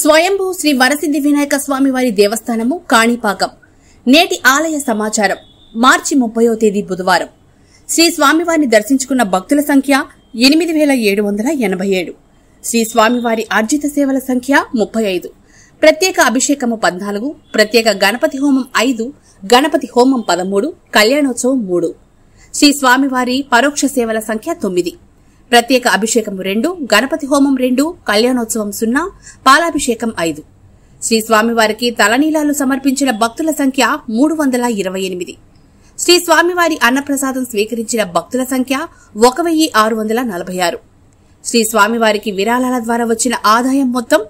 స్వయంభూ శ్రీ వరసిద్ది వినాయక స్వామివారి దేవస్థానము కాణిపాకం నేటి ఆలయ సమాచారం మార్చి ముప్పయో తేదీ బుధవారం శ్రీ స్వామివారిని దర్శించుకున్న భక్తుల సంఖ్య ఎనిమిది వేల ఏడు వందల ఎనభై ఏడు శ్రీ స్వామివారి ఆర్జిత సేవల సంఖ్య ముప్పై ఐదు ప్రత్యేక అభిషేకము పద్నాలుగు ప్రత్యేక గణపతి హోమం ఐదు గణపతి హోమం పదమూడు కళ్యాణోత్సవం మూడు శ్రీ స్వామివారి పరోక్ష సేవల సంఖ్య తొమ్మిది ప్రత్యేక అభిషేకం రెండు గణపతి హోమం రెండు కళ్యాణోత్సవం సున్నా పాలాభిషేకం ఐదు శ్రీ స్వామివారికి తలనీలాలు సమర్పించిన భక్తుల సంఖ్య మూడు వందల ఇరవై ఎనిమిది శ్రీ స్వామివారి అన్నప్రసాదం స్వీకరించిన భక్తుల సంఖ్య ఒక వెయ్యి ఆరు వందల నలభై ఆరు శ్రీ స్వామివారికి విరాళాల ద్వారా వచ్చిన ఆదాయం మొత్తం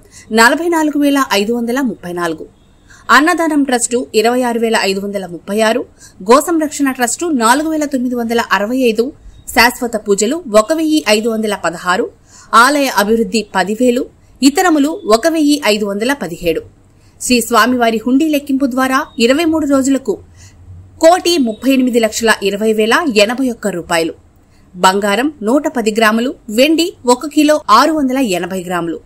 నలభై నాలుగు వేల ఐదు వందల ముప్పై నాలుగు అన్నదానం ట్రస్టు ఇరవై ఆరు వేల ఐదు వందల ముప్పై ఆరు గోసంరక్షణ ట్రస్టు నాలుగు వేల తొమ్మిది వందల అరవై ఐదు శాశ్వత పూజలు ఒక వెయ్యి ఐదు వందల పదహారు ఆలయ అభివృద్ధి పదివేలు ఇతరములు ఒక వెయ్యి ఐదు వందల పదిహేడు శ్రీ స్వామివారి హుండీ లెక్కింపు ద్వారా ఇరవై మూడు రోజులకు కోటి ముప్పై ఎనిమిది లక్షల ఇరవై వేల ఎనభై ఒక్క రూపాయలు బంగారం నూట పది గ్రాములు వెండి ఒక కిలో ఆరు వందల ఎనభై గ్రాములు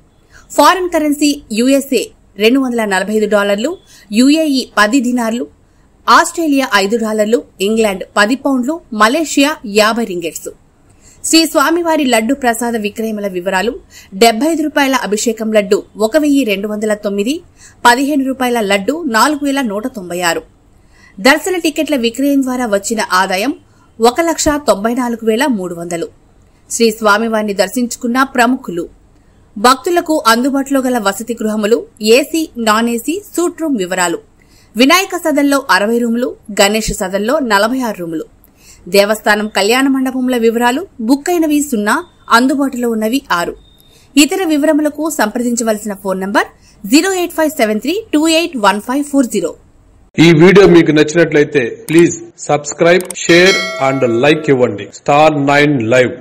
ఫారెన్ కరెన్సీ యుఎస్ఏ రెండు వందల నలభై ఐదు డాలర్లు యుఏఈ పది దినార్లు ఆస్ట్రేలియా ఐదు డాలర్లు ఇంగ్లాండ్ పది పౌండ్లు మలేషియా యాభై రింగెట్స్ శ్రీ స్వామివారి లడ్డు ప్రసాద విక్రయముల వివరాలు డెబ్బై రూపాయల అభిషేకం లడ్డు ఒక వెయ్యి రెండు వందల తొమ్మిది పదిహేను రూపాయల లడ్డు నాలుగు వేల నూట తొంభై ఆరు దర్శన టికెట్ల విక్రయం ద్వారా వచ్చిన ఆదాయం ఒక లక్ష తొంభై నాలుగు వేల మూడు వందలు శ్రీ స్వామివారిని దర్శించుకున్న ప్రముఖులు భక్తులకు అందుబాటులో గల వసతి గృహములు AC non AC suite room వివరాలు వినాయక సదన్లో అరవై రూములు గణేష్ సదంలో నలభై ఆరు రూములు దేవస్థానం కళ్యాణ మండపముల వివరాలు బుక్ అయినవి సున్నా అందుబాటులో ఉన్నవి ఆరు ఇతర వివరములకు సంప్రదించవలసిన phone number zero eight five seven three two eight one five four zero ఈ వీడియో మీకు నచ్చినట్లయితే please subscribe share and like ఇవ్వండి స్టార్ నైన్ లైవ్